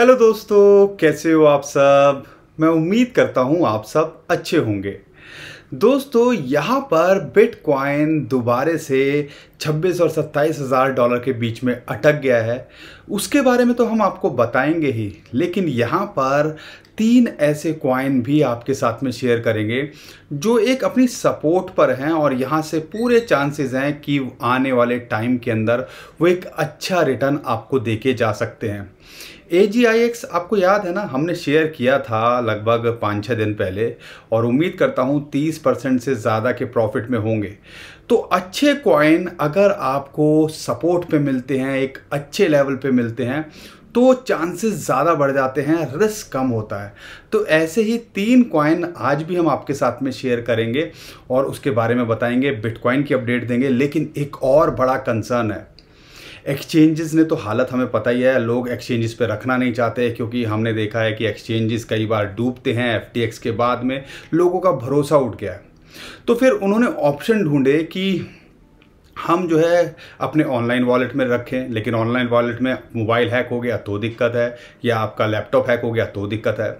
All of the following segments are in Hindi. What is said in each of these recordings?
हेलो दोस्तों कैसे हो आप सब मैं उम्मीद करता हूँ आप सब अच्छे होंगे दोस्तों यहाँ पर बिटकॉइन दोबारे से 26 और सत्ताईस हज़ार डॉलर के बीच में अटक गया है उसके बारे में तो हम आपको बताएंगे ही लेकिन यहाँ पर तीन ऐसे कॉइन भी आपके साथ में शेयर करेंगे जो एक अपनी सपोर्ट पर हैं और यहाँ से पूरे चांसेस हैं कि आने वाले टाइम के अंदर वो एक अच्छा रिटर्न आपको देके जा सकते हैं ए जी आई एक्स आपको याद है ना हमने शेयर किया था लगभग पाँच छः दिन पहले और उम्मीद करता हूँ तीस परसेंट से ज़्यादा के प्रॉफिट में होंगे तो अच्छे कॉइन अगर आपको सपोर्ट पे मिलते हैं एक अच्छे लेवल पे मिलते हैं तो चांसेस ज़्यादा बढ़ जाते हैं रिस्क कम होता है तो ऐसे ही तीन कॉइन आज भी हम आपके साथ में शेयर करेंगे और उसके बारे में बताएंगे बिटकॉइन की अपडेट देंगे लेकिन एक और बड़ा कंसर्न है एक्सचेंजेस ने तो हालत हमें पता ही है लोग एक्सचेंजेस पे रखना नहीं चाहते क्योंकि हमने देखा है कि एक्सचेंजेस कई बार डूबते हैं एफ के बाद में लोगों का भरोसा उठ गया है तो फिर उन्होंने ऑप्शन ढूंढे कि हम जो है अपने ऑनलाइन वॉलेट में रखें लेकिन ऑनलाइन वॉलेट में मोबाइल हैक हो गया तो दिक्कत है या आपका लैपटॉप हैक हो गया तो दिक्कत है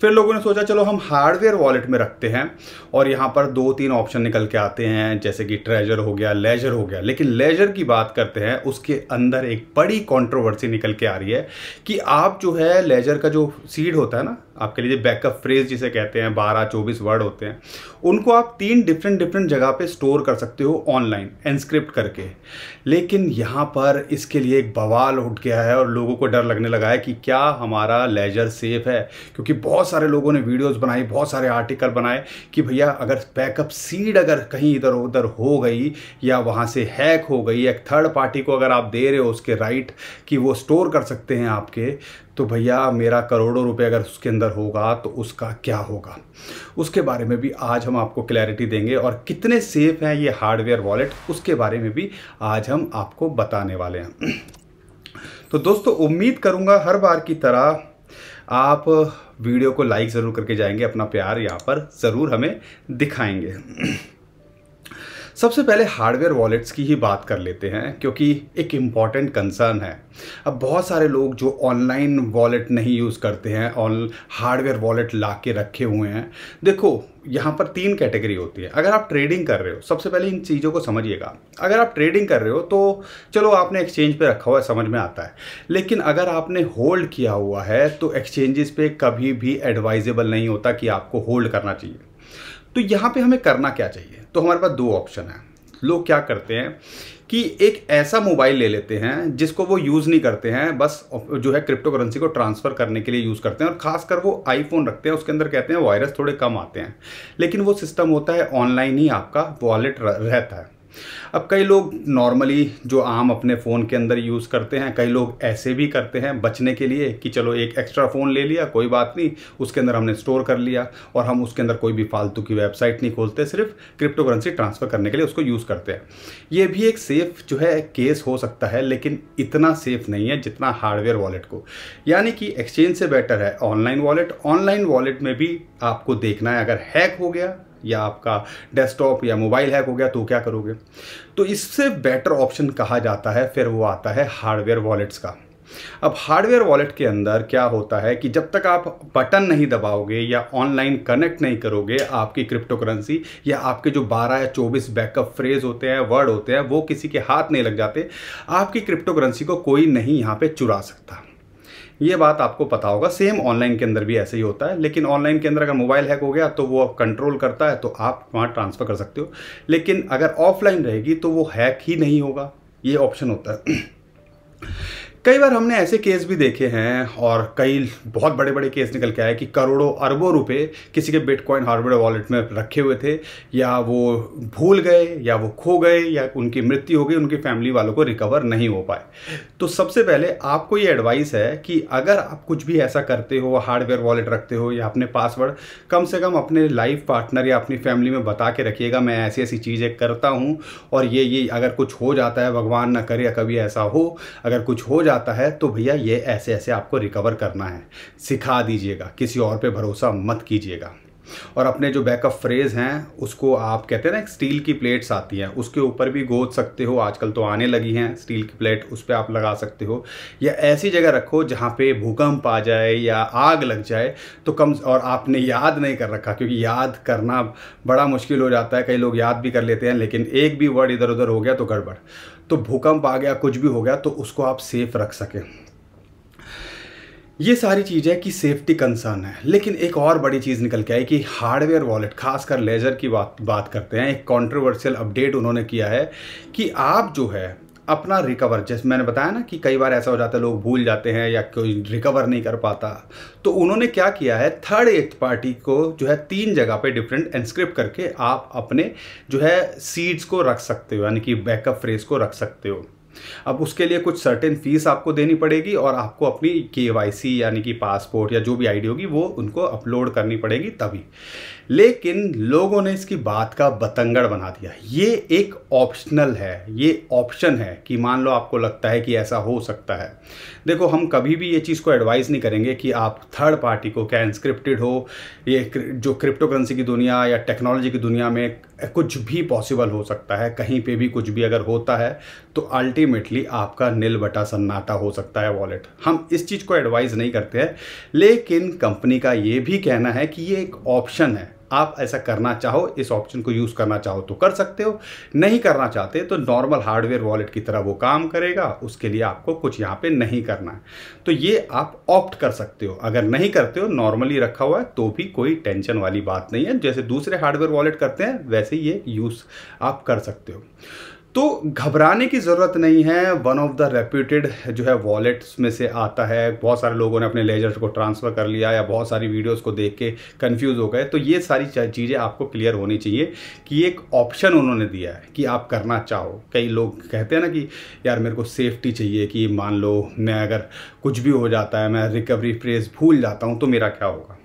फिर लोगों ने सोचा चलो हम हार्डवेयर वॉलेट में रखते हैं और यहाँ पर दो तीन ऑप्शन निकल के आते हैं जैसे कि ट्रेजर हो गया लेजर हो गया लेकिन लेजर की बात करते हैं उसके अंदर एक बड़ी कॉन्ट्रोवर्सी निकल के आ रही है कि आप जो है लेजर का जो सीड होता है ना आपके लिए बैकअप फ्रेज जिसे कहते हैं बारह चौबीस वर्ड होते हैं उनको आप तीन डिफरेंट डिफरेंट जगह पर स्टोर कर सकते हो ऑनलाइन एनस्क्रिप्ट एक्सेप्ट करके लेकिन यहाँ पर इसके लिए एक बवाल उठ गया है और लोगों को डर लगने लगा है कि क्या हमारा लेजर सेफ है क्योंकि बहुत सारे लोगों ने वीडियोस बनाई बहुत सारे आर्टिकल बनाए कि भैया अगर बैकअप सीड अगर कहीं इधर उधर हो गई या वहाँ से हैक हो गई एक थर्ड पार्टी को अगर आप दे रहे हो उसके राइट कि वो स्टोर कर सकते हैं आपके तो भैया मेरा करोड़ों रुपए अगर उसके अंदर होगा तो उसका क्या होगा उसके बारे में भी आज हम आपको क्लैरिटी देंगे और कितने सेफ हैं ये हार्डवेयर वॉलेट उसके बारे में भी आज हम आपको बताने वाले हैं तो दोस्तों उम्मीद करूँगा हर बार की तरह आप वीडियो को लाइक ज़रूर करके जाएंगे अपना प्यार यहाँ पर ज़रूर हमें दिखाएंगे सबसे पहले हार्डवेयर वॉलेट्स की ही बात कर लेते हैं क्योंकि एक इम्पॉर्टेंट कंसर्न है अब बहुत सारे लोग जो ऑनलाइन वॉलेट नहीं यूज़ करते हैं ऑन हार्डवेयर वॉलेट ला के रखे हुए हैं देखो यहाँ पर तीन कैटेगरी होती है अगर आप ट्रेडिंग कर रहे हो सबसे पहले इन चीज़ों को समझिएगा अगर आप ट्रेडिंग कर रहे हो तो चलो आपने एक्सचेंज पे रखा हुआ है समझ में आता है लेकिन अगर आपने होल्ड किया हुआ है तो एक्सचेंजेस पे कभी भी एडवाइजेबल नहीं होता कि आपको होल्ड करना चाहिए तो यहाँ पे हमें करना क्या चाहिए तो हमारे पास दो ऑप्शन है लोग क्या करते हैं कि एक ऐसा मोबाइल ले लेते हैं जिसको वो यूज़ नहीं करते हैं बस जो है क्रिप्टो करेंसी को ट्रांसफ़र करने के लिए यूज़ करते हैं और खासकर वो आईफोन रखते हैं उसके अंदर कहते हैं वायरस थोड़े कम आते हैं लेकिन वो सिस्टम होता है ऑनलाइन ही आपका वॉलेट रहता है अब कई लोग नॉर्मली जो आम अपने फ़ोन के अंदर यूज़ करते हैं कई लोग ऐसे भी करते हैं बचने के लिए कि चलो एक एक्स्ट्रा फ़ोन ले लिया कोई बात नहीं उसके अंदर हमने स्टोर कर लिया और हम उसके अंदर कोई भी फालतू की वेबसाइट नहीं खोलते सिर्फ क्रिप्टो करेंसी ट्रांसफ़र करने के लिए उसको यूज़ करते हैं ये भी एक सेफ़ जो है केस हो सकता है लेकिन इतना सेफ़ नहीं है जितना हार्डवेयर वॉलेट को यानी कि एक्सचेंज से बेटर है ऑनलाइन वॉलेट ऑनलाइन वॉलेट में भी आपको देखना है अगर हैक हो गया या आपका डेस्कटॉप या मोबाइल हैक हो गया तो क्या करोगे तो इससे बेटर ऑप्शन कहा जाता है फिर वो आता है हार्डवेयर वॉलेट्स का अब हार्डवेयर वॉलेट के अंदर क्या होता है कि जब तक आप बटन नहीं दबाओगे या ऑनलाइन कनेक्ट नहीं करोगे आपकी क्रिप्टो करेंसी या आपके जो 12 या 24 बैकअप फ्रेज होते हैं वर्ड होते हैं वो किसी के हाथ नहीं लग जाते आपकी क्रिप्टो करेंसी को कोई नहीं यहाँ पे चुरा सकता ये बात आपको पता होगा सेम ऑनलाइन के अंदर भी ऐसे ही होता है लेकिन ऑनलाइन के अंदर अगर मोबाइल हैक हो गया तो वो कंट्रोल करता है तो आप वहाँ ट्रांसफ़र कर सकते हो लेकिन अगर ऑफलाइन रहेगी तो वो हैक ही नहीं होगा ये ऑप्शन होता है कई बार हमने ऐसे केस भी देखे हैं और कई बहुत बड़े बड़े केस निकल के आए कि करोड़ों अरबों रुपए किसी के बिटकॉइन हार्डवेयर वॉलेट में रखे हुए थे या वो भूल गए या वो खो गए या उनकी मृत्यु हो गई उनकी फैमिली वालों को रिकवर नहीं हो पाए तो सबसे पहले आपको ये एडवाइस है कि अगर आप कुछ भी ऐसा करते हो हार्डवेयर वॉलेट रखते हो या अपने पासवर्ड कम से कम अपने लाइफ पार्टनर या अपनी फैमिली में बता के रखिएगा मैं ऐसी ऐसी चीज़ें करता हूँ और ये ये अगर कुछ हो जाता है भगवान ना करे या कभी ऐसा हो अगर कुछ हो जाता आता है तो भैया ये ऐसे ऐसे आपको रिकवर करना है सिखा दीजिएगा किसी और पे भरोसा मत कीजिएगा और अपने जो बैकअप फ्रेज हैं उसको आप कहते हैं ना स्टील की प्लेट्स आती हैं उसके ऊपर भी गोद सकते हो आजकल तो आने लगी हैं स्टील की प्लेट उस पर आप लगा सकते हो या ऐसी जगह रखो जहाँ पे भूकंप आ जाए या आग लग जाए तो कम और आपने याद नहीं कर रखा क्योंकि याद करना बड़ा मुश्किल हो जाता है कई लोग याद भी कर लेते हैं लेकिन एक भी वर्ड इधर उधर हो गया तो गड़बड़ तो भूकंप आ गया कुछ भी हो गया तो उसको आप सेफ रख सकें ये सारी चीज़ें कि सेफ्टी कंसर्न है लेकिन एक और बड़ी चीज़ निकल के आई कि हार्डवेयर वॉलेट खासकर लेजर की बात बात करते हैं एक कॉन्ट्रोवर्शियल अपडेट उन्होंने किया है कि आप जो है अपना रिकवर जैसे मैंने बताया ना कि कई बार ऐसा हो जाता है लोग भूल जाते हैं या कोई रिकवर नहीं कर पाता तो उन्होंने क्या किया है थर्ड एथ पार्टी को जो है तीन जगह पे डिफरेंट एनस्क्रिप्ट करके आप अपने जो है सीड्स को रख सकते हो यानी कि बैकअप फ्रेज को रख सकते हो अब उसके लिए कुछ सर्टेन फीस आपको देनी पड़ेगी और आपको अपनी के यानी कि पासपोर्ट या जो भी आईडी होगी वो उनको अपलोड करनी पड़ेगी तभी लेकिन लोगों ने इसकी बात का बतंगड़ बना दिया ये एक ऑप्शनल है ये ऑप्शन है कि मान लो आपको लगता है कि ऐसा हो सकता है देखो हम कभी भी ये चीज़ को एडवाइस नहीं करेंगे कि आप थर्ड पार्टी को क्या इंस्क्रिप्टेड हो ये जो क्रिप्टो करेंसी की दुनिया या टेक्नोलॉजी की दुनिया में कुछ भी पॉसिबल हो सकता है कहीं पे भी कुछ भी अगर होता है तो अल्टीमेटली आपका नील बटा सन्नाटा हो सकता है वॉलेट हम इस चीज़ को एडवाइस नहीं करते हैं लेकिन कंपनी का ये भी कहना है कि ये एक ऑप्शन है आप ऐसा करना चाहो इस ऑप्शन को यूज़ करना चाहो तो कर सकते हो नहीं करना चाहते तो नॉर्मल हार्डवेयर वॉलेट की तरह वो काम करेगा उसके लिए आपको कुछ यहाँ पे नहीं करना है तो ये आप ऑप्ट कर सकते हो अगर नहीं करते हो नॉर्मली रखा हुआ है तो भी कोई टेंशन वाली बात नहीं है जैसे दूसरे हार्डवेयर वॉलेट करते हैं वैसे ये यूज़ आप कर सकते हो तो घबराने की ज़रूरत नहीं है वन ऑफ द रेप्यूटेड जो है वॉलेट्स में से आता है बहुत सारे लोगों ने अपने लेजर्स को ट्रांसफ़र कर लिया या बहुत सारी वीडियोस को देख के कंफ्यूज हो गए तो ये सारी चीज़ें आपको क्लियर होनी चाहिए कि एक ऑप्शन उन्होंने दिया है कि आप करना चाहो कई लोग कहते हैं ना कि यार मेरे को सेफ्टी चाहिए कि मान लो मैं अगर कुछ भी हो जाता है मैं रिकवरी फ्रेज भूल जाता हूँ तो मेरा क्या होगा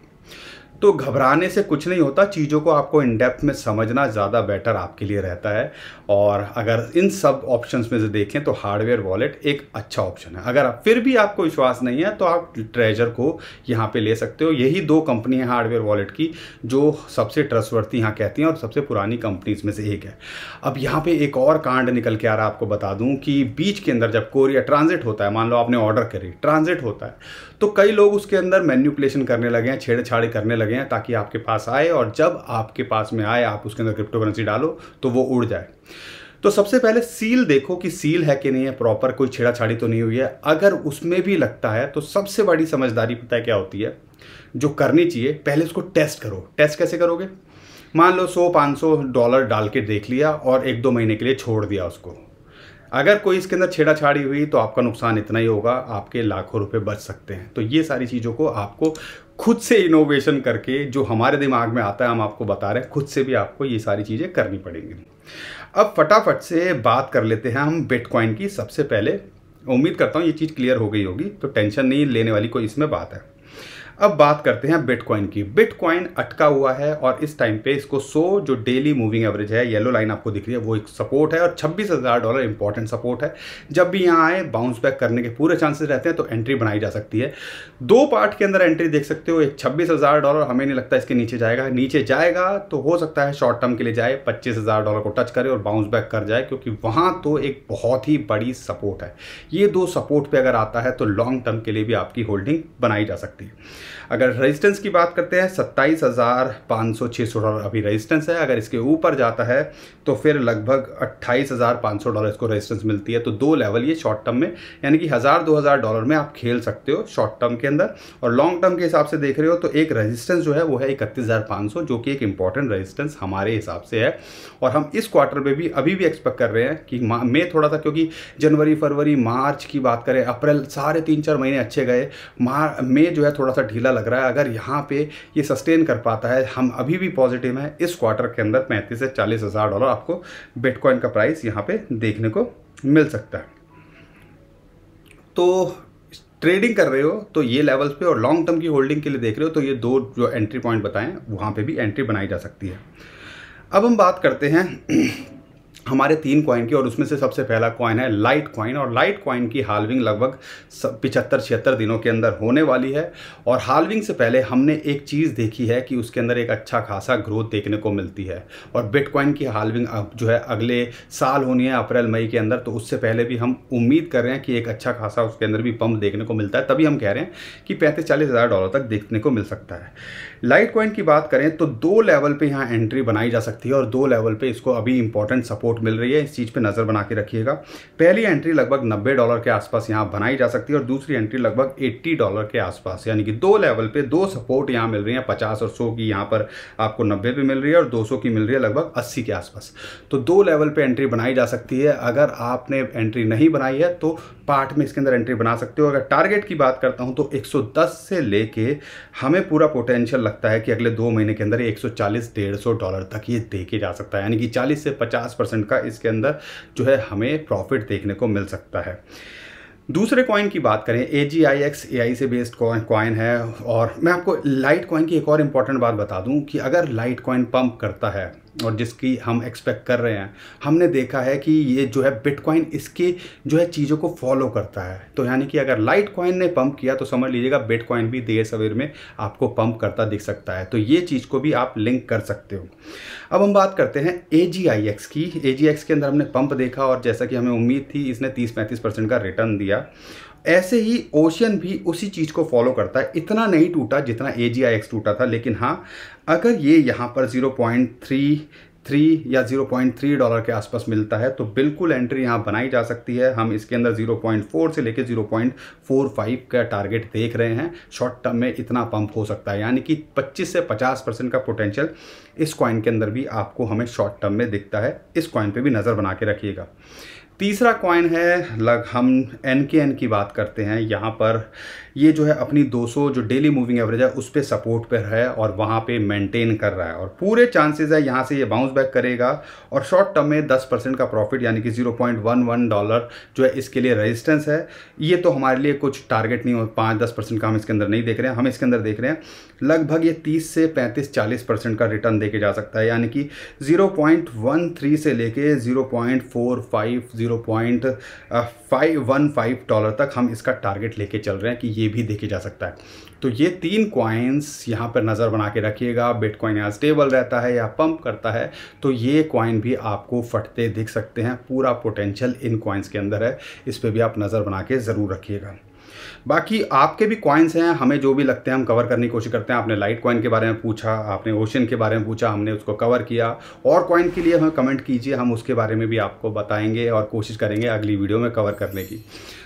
तो घबराने से कुछ नहीं होता चीज़ों को आपको इन डेप्थ में समझना ज़्यादा बेटर आपके लिए रहता है और अगर इन सब ऑप्शंस में से देखें तो हार्डवेयर वॉलेट एक अच्छा ऑप्शन है अगर फिर भी आपको विश्वास नहीं है तो आप ट्रेजर को यहाँ पे ले सकते हो यही दो कंपनी है हार्डवेयर वॉलेट की जो सबसे ट्रस्टवर्थी यहाँ कहती हैं और सबसे पुरानी कंपनीज में से एक है अब यहाँ पर एक और कांड निकल के आ रहा है आपको बता दूँ कि बीच के अंदर जब कोरिया ट्रांजिट होता है मान लो आपने ऑर्डर करी ट्रांजिट होता है तो कई लोग उसके अंदर मैन्यूपुलेशन करने लगे हैं छेड़छाड़ करने लगे हैं ताकि आपके पास आए और जब आपके पास में आए आप उसके अंदर क्रिप्टो करेंसी डालो तो वो उड़ जाए तो सबसे पहले सील देखो कि सील है कि नहीं है प्रॉपर कोई छेड़ाछाड़ी तो नहीं हुई है अगर उसमें भी लगता है तो सबसे बड़ी समझदारी पता है क्या होती है जो करनी चाहिए पहले उसको टेस्ट करो टेस्ट कैसे करोगे मान लो सौ पाँच सौ डॉलर डाल के देख लिया और एक दो महीने के लिए छोड़ दिया उसको अगर कोई इसके अंदर छेड़ाछाड़ी हुई तो आपका नुकसान इतना ही होगा आपके लाखों रुपए बच सकते हैं तो ये सारी चीज़ों को आपको खुद से इनोवेशन करके जो हमारे दिमाग में आता है हम आपको बता रहे हैं खुद से भी आपको ये सारी चीज़ें करनी पड़ेंगी अब फटाफट से बात कर लेते हैं हम बिटकॉइन की सबसे पहले उम्मीद करता हूँ ये चीज़ क्लियर हो गई होगी तो टेंशन नहीं लेने वाली कोई इसमें बात है अब बात करते हैं बिटकॉइन की बिटकॉइन अटका हुआ है और इस टाइम पे इसको 100 जो डेली मूविंग एवरेज है येलो लाइन आपको दिख रही है वो एक सपोर्ट है और छब्बीस हज़ार डॉलर इंपॉर्टेंट सपोर्ट है जब भी यहाँ आए बाउंस बैक करने के पूरे चांसेस रहते हैं तो एंट्री बनाई जा सकती है दो पार्ट के अंदर एंट्री देख सकते हो एक छब्बीस हज़ार डॉलर हमें नहीं लगता इसके नीचे जाएगा नीचे जाएगा तो हो सकता है शॉर्ट टर्म के लिए जाए पच्चीस हज़ार डॉलर को टच करे और बाउंस बैक कर जाए क्योंकि वहाँ तो एक बहुत ही बड़ी सपोर्ट है ये दो सपोर्ट पर अगर आता है तो लॉन्ग टर्म के लिए भी आपकी होल्डिंग बनाई जा सकती है अगर रेजिस्टेंस की बात करते हैं सत्ताईस हज़ार पाँच सौ छः सौ डॉलर अभी रेजिस्टेंस है अगर इसके ऊपर जाता है तो फिर लगभग अट्ठाईस हज़ार पाँच सौ डॉलर इसको रेजिस्टेंस मिलती है तो दो लेवल ये शॉर्ट टर्म में यानी कि हज़ार दो हज़ार डॉलर में आप खेल सकते हो शॉर्ट टर्म के अंदर और लॉन्ग टर्म के हिसाब से देख रहे हो तो एक रेजिस्टेंस जो है वो है इकतीस हज़ार पाँच सौ जो कि एक इंपॉर्टेंट रेजिस्टेंस हमारे हिसाब से है और हम इस क्वार्टर में भी अभी भी एक्सपेक्ट कर रहे हैं कि मई थोड़ा सा क्योंकि जनवरी फरवरी मार्च की बात करें अप्रैल सारे तीन चार महीने अच्छे गए मार मई जो है थोड़ा सा ढीला लग रहा है अगर यहाँ पे ये सस्टेन कर पाता है हम अभी भी पॉजिटिव हैं इस क्वार्टर के अंदर पैंतीस से चालीस हज़ार डॉलर आपको बिटकॉइन का प्राइस यहाँ पे देखने को मिल सकता है तो ट्रेडिंग कर रहे हो तो ये लेवल्स पे और लॉन्ग टर्म की होल्डिंग के लिए देख रहे हो तो ये दो जो एंट्री पॉइंट बताएं वहाँ पे भी एंट्री बनाई जा सकती है अब हम बात करते हैं हमारे तीन कॉइन की और उसमें से सबसे पहला कॉइन है लाइट कॉइन और लाइट कॉइन की हालविंग लगभग पिछहत्तर छिहत्तर दिनों के अंदर होने वाली है और हालविंग से पहले हमने एक चीज़ देखी है कि उसके अंदर एक अच्छा खासा ग्रोथ देखने को मिलती है और बिटकॉइन की हालविंग अब जो है अगले साल होनी है अप्रैल मई के अंदर तो उससे पहले भी हम उम्मीद कर रहे हैं कि एक अच्छा खासा उसके अंदर भी पम्प देखने को मिलता है तभी हम कह रहे हैं कि पैंतीस चालीस हज़ार डॉलर तक देखने को मिल सकता है लाइट कॉइन की बात करें तो दो लेवल पर यहाँ एंट्री बनाई जा सकती है और दो लेवल पर इसको अभी इंपॉर्टेंट सपोर्ट सपोर्ट मिल रही है इस चीज़ पे नज़र बना के रखिएगा पहली एंट्री लगभग 90 डॉलर के आसपास यहाँ बनाई जा सकती है और दूसरी एंट्री लगभग 80 डॉलर के आसपास यानी कि दो लेवल पे दो सपोर्ट यहाँ मिल रही है पचास और सौ की यहाँ पर आपको नब्बे पे मिल रही है और दो की मिल रही है लगभग अस्सी के आसपास तो दो लेवल पर एंट्री बनाई जा सकती है अगर आपने एंट्री नहीं बनाई है तो पार्ट में इसके अंदर एंट्री बना सकते हो अगर टारगेट की बात करता हूँ तो एक से लेके हमें पूरा पोटेंशियल लगता है कि अगले दो महीने के अंदर एक सौ डॉलर तक ये देखे जा सकता है यानी कि चालीस से पचास परसेंट परसेंट का इसके अंदर जो है हमें प्रॉफिट देखने को मिल सकता है दूसरे कॉइन की बात करें ए जी आई एक्स ए आई से बेस्ड कॉइन है और मैं आपको लाइट कॉइन की एक और इम्पॉर्टेंट बात बता दूं कि अगर लाइट कॉइन पंप करता है और जिसकी हम एक्सपेक्ट कर रहे हैं हमने देखा है कि ये जो है बिटकॉइन इसकी जो है चीज़ों को फॉलो करता है तो यानी कि अगर लाइट कॉइन ने पंप किया तो समझ लीजिएगा बिटकॉइन भी देर सवेर में आपको पंप करता दिख सकता है तो ये चीज़ को भी आप लिंक कर सकते हो अब हम बात करते हैं ए की ए के अंदर हमने पंप देखा और जैसा कि हमें उम्मीद थी इसने तीस पैंतीस का रिटर्न दिया ऐसे ही ओशियन भी उसी चीज़ को फॉलो करता है इतना नहीं टूटा जितना ए जी आई एक्स टूटा था लेकिन हाँ अगर ये यहाँ पर ज़ीरो पॉइंट थ्री थ्री या ज़ीरो पॉइंट थ्री डॉलर के आसपास मिलता है तो बिल्कुल एंट्री यहाँ बनाई जा सकती है हम इसके अंदर ज़ीरो पॉइंट फोर से लेकर ज़ीरो पॉइंट फोर फाइव का टारगेट देख रहे हैं शॉर्ट टर्म में इतना पंप हो सकता है यानी कि पच्चीस से पचास परसेंट का पोटेंशियल इस कॉइन के अंदर भी आपको हमें शॉर्ट टर्म में दिखता है इस कॉइन पर भी नज़र बना के रखिएगा तीसरा कॉइन है लग हम एन के एन की बात करते हैं यहाँ पर ये जो है अपनी 200 जो डेली मूविंग एवरेज है उस पर सपोर्ट पर है और वहाँ पे मेंटेन कर रहा है और पूरे चांसेस है यहाँ से ये बाउंस बैक करेगा और शॉर्ट टर्म में 10 परसेंट का प्रॉफिट यानी कि 0.11 डॉलर जो है इसके लिए रजिस्टेंस है ये तो हमारे लिए कुछ टारगेट नहीं हो पाँच दस परसेंट का हम इसके अंदर नहीं देख रहे हैं हम इसके अंदर देख रहे हैं लगभग ये तीस से पैंतीस चालीस परसेंट का रिटर्न देके जा सकता है यानी कि जीरो से लेके zero point four five zero zero point five one five dollar तक हम इसका टारगेट लेके चल रहे हैं कि ये भी देखे जा सकता है तो ये तीन क्वाइंस यहाँ पर नज़र बना के रखिएगा बिटकॉइन यहाँ स्टेबल रहता है या पंप करता है तो ये क्वाइन भी आपको फटते दिख सकते हैं पूरा पोटेंशियल इन क्वाइंस के अंदर है इस पर भी आप नज़र बना के ज़रूर रखिएगा बाकी आपके भी कॉइन्स हैं हमें जो भी लगते हैं हम कवर करने की कोशिश करते हैं आपने लाइट कॉइन के बारे में पूछा आपने ओशन के बारे में पूछा हमने उसको कवर किया और कॉइन के लिए हमें कमेंट कीजिए हम उसके बारे में भी आपको बताएंगे और कोशिश करेंगे अगली वीडियो में कवर करने की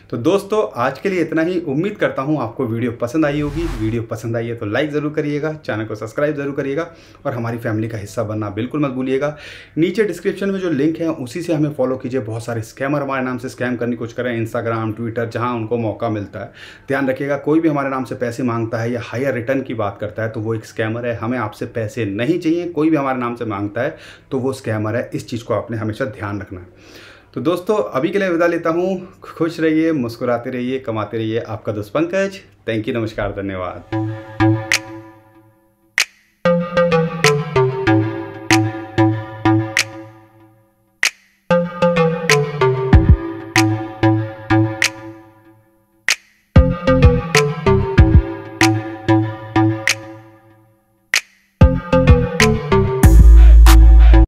तो दोस्तों आज के लिए इतना ही उम्मीद करता हूँ आपको वीडियो पसंद आई होगी वीडियो पसंद आई है तो लाइक ज़रूर करिएगा चैनल को सब्सक्राइब ज़रूर करिएगा और हमारी फैमिली का हिस्सा बनना बिल्कुल मत भूलिएगा नीचे डिस्क्रिप्शन में जो लिंक है उसी से हमें फॉलो कीजिए बहुत सारे स्कैमर हमारे नाम से स्कैम करने की कोशिश करें इंस्टाग्राम ट्विटर जहाँ उनको मौका मिलता है ध्यान रखिएगा कोई भी हमारे नाम से पैसे मांगता है या हायर रिटर्न की बात करता है तो वो एक स्कैमर है हमें आपसे पैसे नहीं चाहिए कोई भी हमारे नाम से मांगता है तो वो स्कैमर है इस चीज़ को आपने हमेशा ध्यान रखना है तो दोस्तों अभी के लिए विदा लेता हूँ खुश रहिए मुस्कुराते रहिए कमाते रहिए आपका दोस्त पंकज थैंक यू नमस्कार धन्यवाद